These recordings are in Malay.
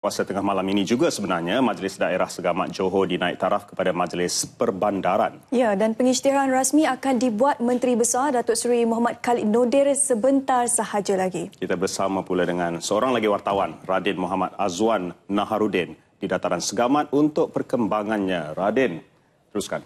Kuasa tengah malam ini juga sebenarnya Majlis Daerah Segamat Johor dinaik taraf kepada Majlis Perbandaran. Ya, dan pengisytiharan rasmi akan dibuat Menteri Besar Datuk Seri Muhammad Khalid Nodir sebentar sahaja lagi. Kita bersama pula dengan seorang lagi wartawan, Radin Muhammad Azwan Naharudin di Dataran Segamat untuk perkembangannya. Radin, teruskan.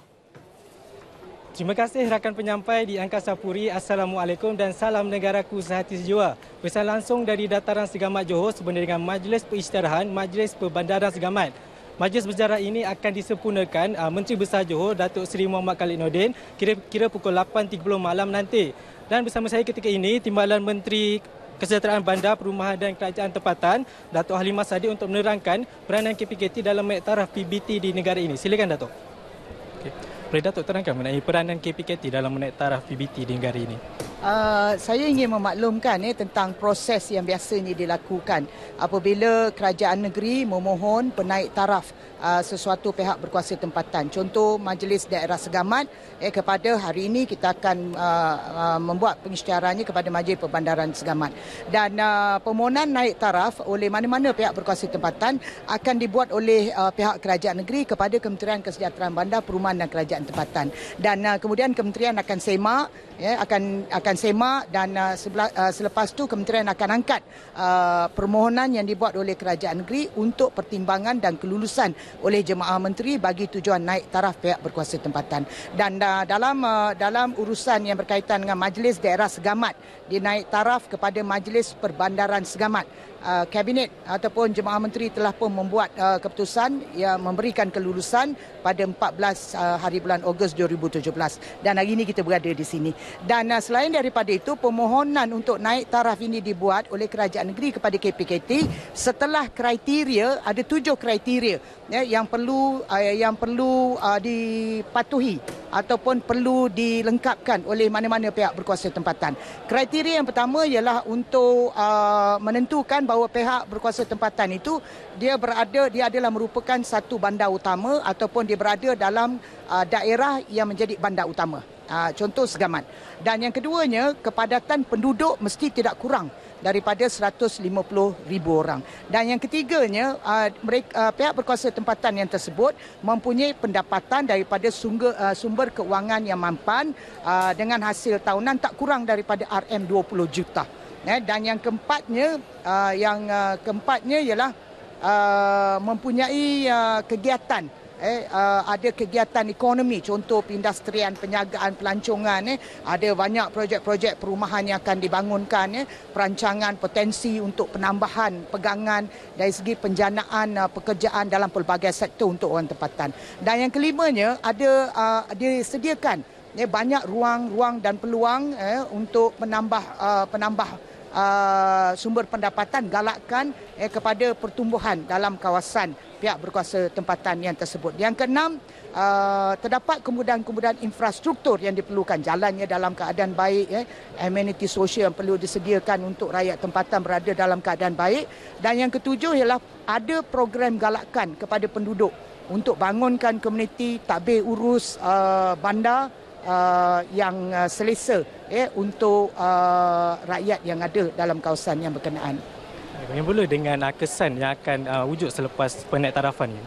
Terima kasih rakan penyampai di Angkasa Puri. Assalamualaikum dan salam negaraku sehati sejua. Pesan langsung dari dataran Segamat Johor sebenarnya dengan Majlis Perisytiharan Majlis Perbandaran Segamat. Majlis bersejarah ini akan disempurnakan ah, Menteri Besar Johor Datuk Seri Muhammad Khalid Nordin kira-kira pukul 8.30 malam nanti. Dan bersama saya ketika ini Timbalan Menteri Kesejahteraan Bandar, Perumahan dan Kerajaan Tempatan Datuk Halimah Masadi untuk menerangkan peranan KPKT dalam mektaraf PBT di negara ini. Silakan Datuk. Okay boleh Datuk terangkan mengenai peranan KPKT dalam menaik taraf PBT di negara ini? Ah, saya ingin memaklumkan eh, tentang proses yang biasanya dilakukan apabila kerajaan negeri memohon penaik taraf uh, sesuatu pihak berkuasa tempatan. Contoh majlis daerah Segamat eh, kepada hari ini kita akan uh, uh, membuat pengisytiharannya kepada majlis perbandaran Segamat. Dan uh, permohonan naik taraf oleh mana-mana pihak berkuasa tempatan akan dibuat oleh uh, pihak kerajaan negeri kepada Kementerian Kesejahteraan Bandar, Perumahan dan Kerajaan Tempatan. Dan uh, kemudian Kementerian akan semak ya akan akan semak dan uh, sebelah, uh, selepas tu kementerian akan angkat uh, permohonan yang dibuat oleh kerajaan negeri untuk pertimbangan dan kelulusan oleh jemaah menteri bagi tujuan naik taraf pihak berkuasa tempatan dan uh, dalam uh, dalam urusan yang berkaitan dengan majlis daerah Segamat dinaik taraf kepada majlis perbandaran Segamat Uh, kabinet ataupun jemaah menteri telah pun membuat uh, keputusan yang memberikan kelulusan pada 14 uh, hari bulan Ogos 2017 dan hari ini kita berada di sini dan selain daripada itu permohonan untuk naik taraf ini dibuat oleh kerajaan negeri kepada KPKT setelah kriteria ada tujuh kriteria ya, yang perlu yang perlu dipatuhi ataupun perlu dilengkapkan oleh mana-mana pihak berkuasa tempatan. Kriteria yang pertama ialah untuk uh, menentukan bahawa pihak berkuasa tempatan itu dia berada dia adalah merupakan satu bandar utama ataupun dia berada dalam uh, daerah yang menjadi bandar utama uh, contoh segaman. Dan yang keduanya, kepadatan penduduk mesti tidak kurang daripada 150,000 orang. Dan yang ketiganya, uh, ah, mereka, uh, pihak berkuasa tempatan yang tersebut mempunyai pendapatan daripada sungga, uh, sumber keuangan yang mampan uh, dengan hasil tahunan tak kurang daripada RM20 juta. Eh, dan yang keempatnya, uh, yang uh, keempatnya ialah uh, mempunyai uh, kegiatan eh, uh, ada kegiatan ekonomi contoh pindustrian penyagaan pelancongan eh, ada banyak projek-projek perumahan yang akan dibangunkan eh, perancangan potensi untuk penambahan pegangan dari segi penjanaan uh, pekerjaan dalam pelbagai sektor untuk orang tempatan dan yang kelimanya ada uh, disediakan eh, banyak ruang-ruang dan peluang eh, untuk menambah uh, penambah Uh, sumber pendapatan galakkan eh, kepada pertumbuhan dalam kawasan pihak berkuasa tempatan yang tersebut. Yang keenam, uh, terdapat kemudahan-kemudahan infrastruktur yang diperlukan. Jalannya dalam keadaan baik, eh, amenity sosial yang perlu disediakan untuk rakyat tempatan berada dalam keadaan baik. Dan yang ketujuh ialah ada program galakan kepada penduduk untuk bangunkan komuniti tabir urus uh, bandar uh, yang uh, selesa eh, untuk rakyat yang ada dalam kawasan yang berkenaan. Bagaimana pula dengan ah, kesan yang akan ah, wujud selepas penaik tarafan ini?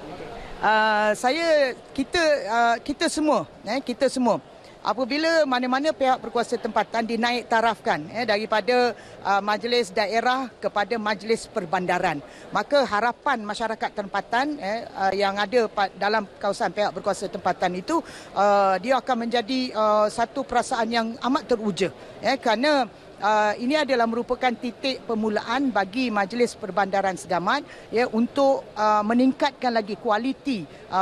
Uh, ah, saya kita uh, kita semua eh, kita semua apabila mana-mana pihak berkuasa tempatan dinaik tarafkan eh, daripada uh, majlis daerah kepada majlis perbandaran maka harapan masyarakat tempatan eh, uh, yang ada dalam kawasan pihak berkuasa tempatan itu uh, dia akan menjadi uh, satu perasaan yang amat teruja eh, kerana Ah, ini adalah merupakan titik permulaan bagi Majlis Perbandaran Segaman ya untuk ah, meningkatkan lagi kualiti uh,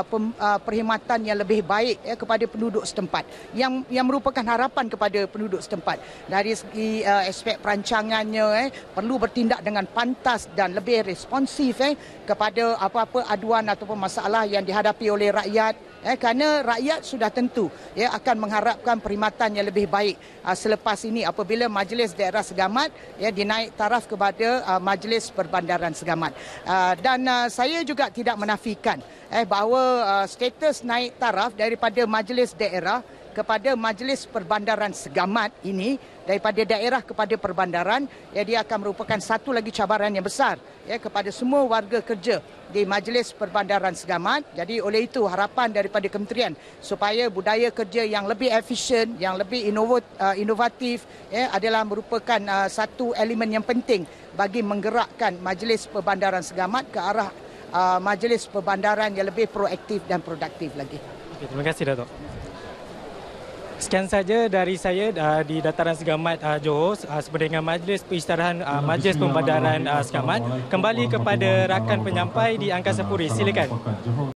perkhidmatan yang lebih baik ya kepada penduduk setempat yang yang merupakan harapan kepada penduduk setempat dari segi uh, aspek perancangannya eh perlu bertindak dengan pantas dan lebih responsif eh kepada apa-apa aduan ataupun masalah yang dihadapi oleh rakyat eh kerana rakyat sudah tentu ya akan mengharapkan perkhidmatan yang lebih baik uh, selepas ini apabila majlis Majlis Daerah Segamat ya dinaik taraf kepada uh, Majlis Perbandaran Segamat. Uh, dan uh, saya juga tidak menafikan eh bahawa uh, status naik taraf daripada Majlis Daerah kepada majlis perbandaran Segamat ini daripada daerah kepada perbandaran ya dia akan merupakan satu lagi cabaran yang besar ya kepada semua warga kerja di majlis perbandaran Segamat jadi oleh itu harapan daripada kementerian supaya budaya kerja yang lebih efisien yang lebih uh, inovatif ya adalah merupakan uh, satu elemen yang penting bagi menggerakkan majlis perbandaran Segamat ke arah uh, majlis perbandaran yang lebih proaktif dan produktif lagi okay, terima kasih Datuk Sekian saja dari saya uh, di Dataran Segamat uh, Johor uh, sebenarnya dengan Majlis Peristirahan uh, Majlis Pembadaran uh, Segamat. Kembali kepada rakan penyampai di Angkasa Puri. Silakan.